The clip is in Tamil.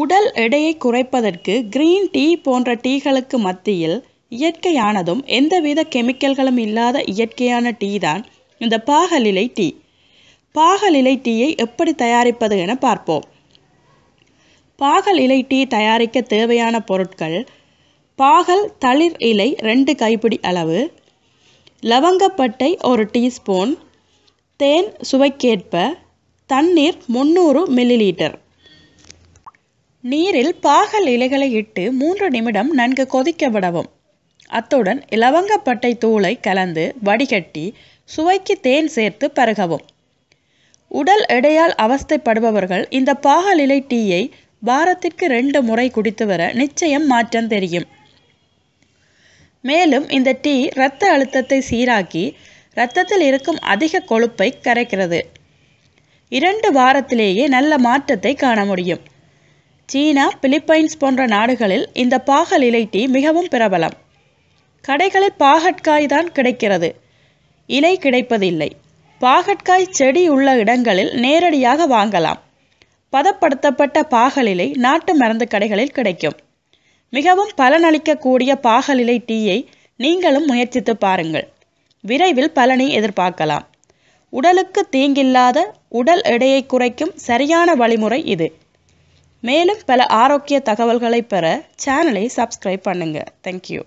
உடல் எடையை குறைப்பதற்கு கிரீன் டீ போன்ற டீகளுக்கு மத்தியில் இயற்கையானதும் எந்தவித கெமிக்கல்களும் இல்லாத இயற்கையான டீ தான் இந்த பாகலிலை டீ பாகலிலை டீயை எப்படி தயாரிப்பது என பார்ப்போம் பாகல் இலை டீ தயாரிக்க தேவையான பொருட்கள் பாகல் தளிர் இலை ரெண்டு கைப்பிடி அளவு லவங்கப்பட்டை ஒரு டீஸ்பூன் தேன் சுவைக்கேற்ப தண்ணீர் முந்நூறு மில்லி லீட்டர் நீரில் பாகல் இலைகளை இட்டு மூன்று நிமிடம் நன்கு கொதிக்க விடவும் அத்துடன் இலவங்கப்பட்டை தூளை கலந்து வடிகட்டி சுவைக்கு தேன் சேர்த்து பருகவும் உடல் எடையால் அவஸ்தைப்படுபவர்கள் இந்த பாகல் இலை டீயை வாரத்திற்கு ரெண்டு முறை குடித்து வர நிச்சயம் மாற்றம் தெரியும் மேலும் இந்த டீ இரத்த அழுத்தத்தை சீராக்கி இரத்தத்தில் இருக்கும் அதிக கொழுப்பை கரைக்கிறது இரண்டு வாரத்திலேயே நல்ல மாற்றத்தை காண முடியும் சீனா பிலிப்பைன்ஸ் போன்ற நாடுகளில் இந்த பாகல் இலை டீ மிகவும் பிரபலம் கடைகளில் பாகற்காய் தான் கிடைக்கிறது இலை கிடைப்பதில்லை பாகற்காய் செடி உள்ள இடங்களில் நேரடியாக வாங்கலாம் பதப்படுத்தப்பட்ட பாகலிலை நாட்டு மருந்து கடைகளில் கிடைக்கும் மிகவும் பலனளிக்கக்கூடிய பாகலிலை டீயை நீங்களும் முயற்சித்து பாருங்கள் விரைவில் பலனை எதிர்பார்க்கலாம் உடலுக்கு தீங்கில்லாத உடல் எடையை குறைக்கும் சரியான வழிமுறை இது மேலும் பல ஆரோக்கிய தகவல்களை பெற சேனலை சப்ஸ்கிரைப் பண்ணுங்கள் தேங்க்யூ